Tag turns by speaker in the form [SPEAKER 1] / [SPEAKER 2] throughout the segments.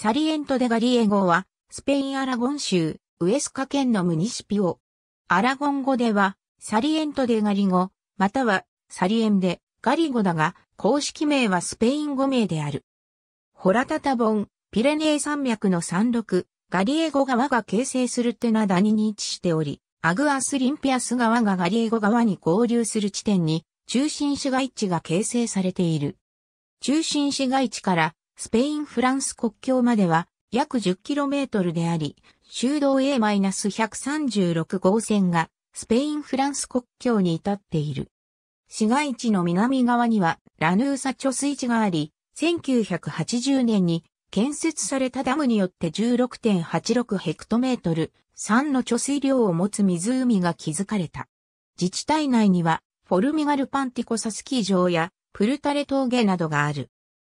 [SPEAKER 1] サリエント・デ・ガリエゴは、スペイン・アラゴン州、ウエスカ県のムニシピオ。アラゴン語では、サリエント・デ・ガリゴ、または、サリエンデ・ガリゴだが、公式名はスペイン語名である。ホラタタボン、ピレネー山脈の山麓、ガリエゴ川が形成するテナダニに位置しており、アグアス・リンピアス川がガリエゴ川に合流する地点に、中心市街地が形成されている。中心市街地からスペイン・フランス国境までは約 10km であり、修道 A-136 号線がスペイン・フランス国境に至っている。市街地の南側にはラヌーサ貯水池があり、1980年に建設されたダムによって16.86ヘクトメートル3の貯水量を持つ湖が築かれた。自治体内にはフォルミガルパンティコサスキー場やプルタレ峠などがある。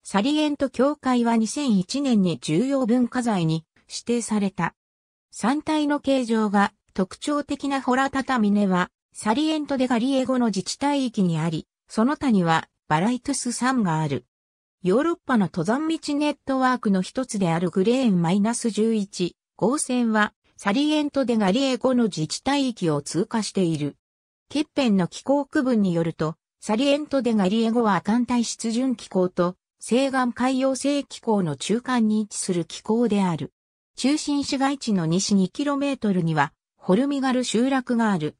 [SPEAKER 1] サリエント教会は2001年に重要文化財に指定された。山体の形状が特徴的なホラ畳ネは、サリエントでガリエゴの自治体域にあり、その他にはバライトゥス山がある。ヨーロッパの登山道ネットワークの一つであるグレーン -11 号線はサリエントでガリエゴの自治体域を通過している。ケッペンの気候区分によると、サリエントでガリエゴは寒帯湿潤気候と西岸海洋性気候の中間に位置する気候である。中心市街地の西 2km には、フォルミガル集落がある。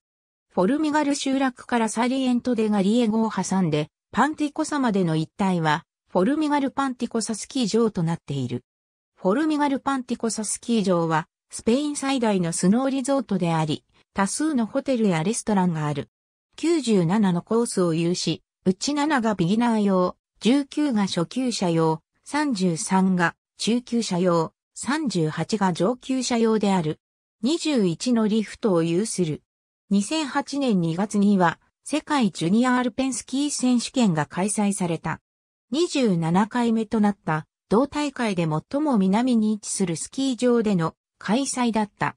[SPEAKER 1] フォルミガル集落からサリエントデガリエゴを挟んで、パンティコサまでの一帯は、フォルミガルパンティコサスキー場となっている。フォルミガルパンティコサスキー場は、スペイン最大のスノーリゾートであり、多数のホテルやレストランがある。97のコースを有し、うち7がビギナー用、19が初級者用、33が中級者用、38が上級者用である。21のリフトを有する。2008年2月には、世界ジュニアアルペンスキー選手権が開催された。27回目となった、同大会で最も南に位置するスキー場での開催だった。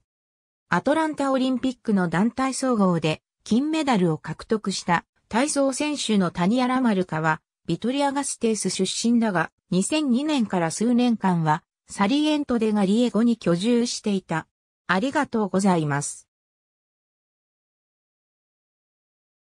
[SPEAKER 1] アトランタオリンピックの団体総合で金メダルを獲得した体操選手の谷原丸香はビトリアガステース出身だが、2002年から数年間は、サリエントでガリエゴに居住していた。ありがとうございます。